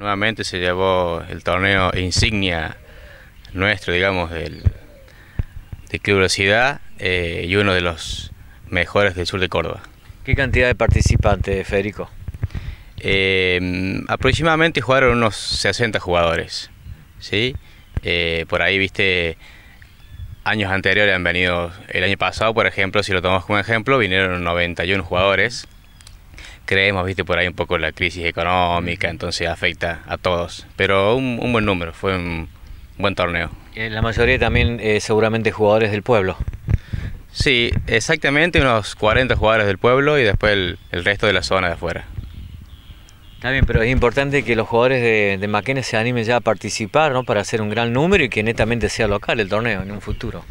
Nuevamente se llevó el torneo insignia nuestro, digamos, de curiosidad, eh, y uno de los mejores del sur de Córdoba. ¿Qué cantidad de participantes, Federico? Eh, aproximadamente jugaron unos 60 jugadores, ¿sí? Eh, por ahí, viste, años anteriores han venido, el año pasado, por ejemplo, si lo tomamos como ejemplo, vinieron 91 jugadores creemos, viste, por ahí un poco la crisis económica, entonces afecta a todos. Pero un, buen número, fue un buen torneo. Eh, la mayoría también eh, seguramente jugadores del pueblo. Sí, exactamente unos 40 jugadores del pueblo y después el, resto de la zona de afuera. Está bien, pero es importante que los jugadores de, de se animen ya a participar, ¿no? Para hacer un gran número y que netamente sea local el torneo en un futuro.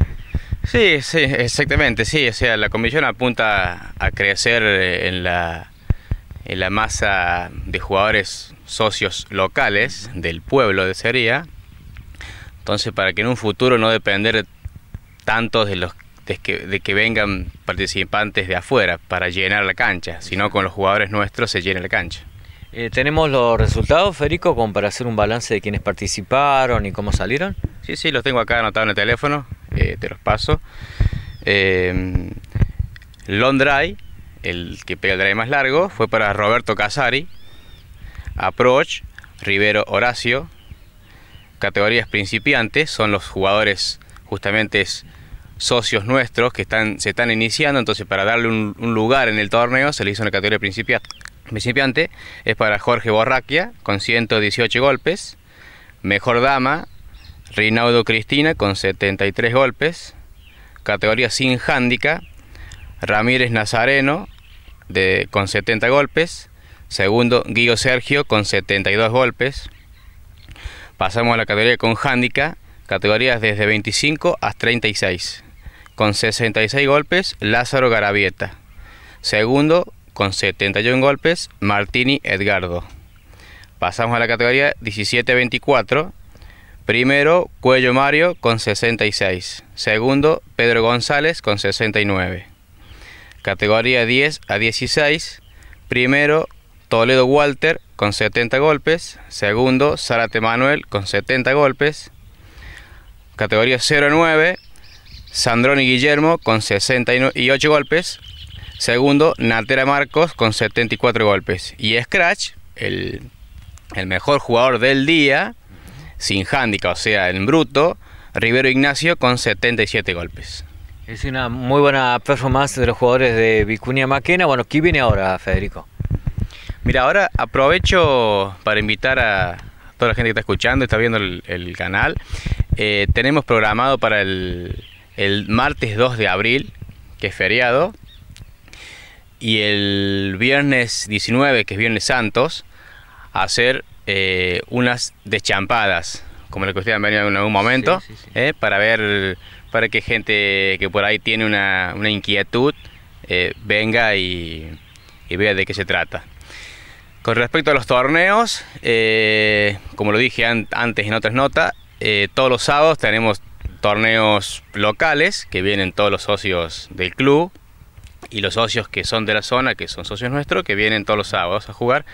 Sí, sí, exactamente, sí. O sea, la comisión apunta a crecer eh, en la, en la masa de jugadores socios locales del pueblo de Sería. Entonces, para que en un futuro no depender tanto de que, vengan participantes de afuera para llenar la cancha, sino con los jugadores nuestros se llena la cancha. Eh, ¿Tenemos los resultados, Federico, como para hacer un balance de quienes participaron y cómo salieron? Sí, sí, los tengo acá anotados en el teléfono, eh, te los paso. Eh, Londray el que pega el drive más largo fue para Roberto Casari, Approach, Rivero Horacio, categorías principiantes, son los jugadores justamente socios nuestros que están, se están iniciando, entonces para darle un, lugar en el torneo se le hizo una categoría principiante, es para Jorge Borraquia con 118 golpes, Mejor Dama, Reinaudo Cristina con 73 golpes, categoría sin hándica, Ramírez Nazareno de, con 70 golpes. Segundo, Guillo Sergio con 72 golpes. Pasamos a la categoría con Handica. categorías desde 25 a 36. Con 66 golpes, Lázaro Garabieta. Segundo, con 71 golpes, Martini Edgardo. Pasamos a la categoría 17-24. Primero, Cuello Mario con 66. Segundo, Pedro González con 69. Categoría 10 a 16. Primero, Toledo Walter con 70 golpes. Segundo, Zarate Manuel con 70 golpes. Categoría 09, Sandrón y Guillermo con 68 golpes. Segundo, Natera Marcos con 74 golpes. Y Scratch, el, mejor jugador del día, sin hándica, o sea, en bruto, Rivero Ignacio con 77 golpes. Es una muy buena performance de los jugadores de Vicuña Maquena. Bueno, ¿qué viene ahora, Federico? Mira, ahora aprovecho para invitar a toda la gente que está escuchando, está viendo el, canal. Eh, tenemos programado para el, martes 2 de abril, que es feriado, y el viernes 19, que es Viernes Santos, hacer eh, unas deschampadas, como lo que ustedes han venido en algún momento, eh, para ver para que gente que por ahí tiene una, inquietud eh, venga y, vea de qué se trata. Con respecto a los torneos, eh, como lo dije antes en otras notas, eh, todos los sábados tenemos torneos locales que vienen todos los socios del club y los socios que son de la zona, que son socios nuestros, que vienen todos los sábados a jugar.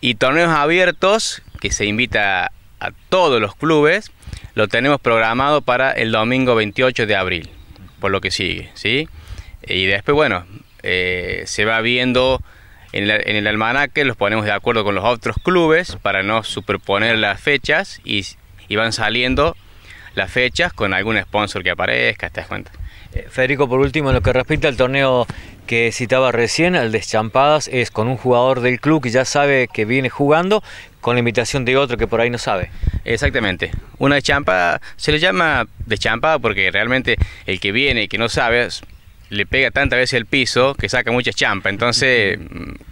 Y torneos abiertos que se invita a todos los clubes lo tenemos programado para el domingo 28 de abril, por lo que sigue, ¿sí? Y después, bueno, eh, se va viendo en, el almanaque, los ponemos de acuerdo con los otros clubes para no superponer las fechas y, van saliendo las fechas con algún sponsor que aparezca, ¿te das cuenta? Eh, Federico, por último, en lo que respecta al torneo que citaba recién, el de Champadas, es con un jugador del club que ya sabe que viene jugando, con la invitación de otro que por ahí no sabe. Exactamente. Una champa se le llama de champa porque realmente el que viene y que no sabe le pega tantas veces el piso que saca mucha champa. Entonces,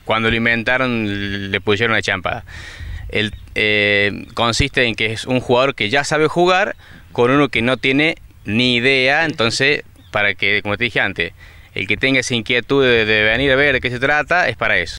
cuando lo inventaron, le pusieron una champa. Eh, consiste en que es un jugador que ya sabe jugar con uno que no tiene ni idea. Entonces, para que, como te dije antes, el que tenga esa inquietud de, de venir a ver de qué se trata, es para eso.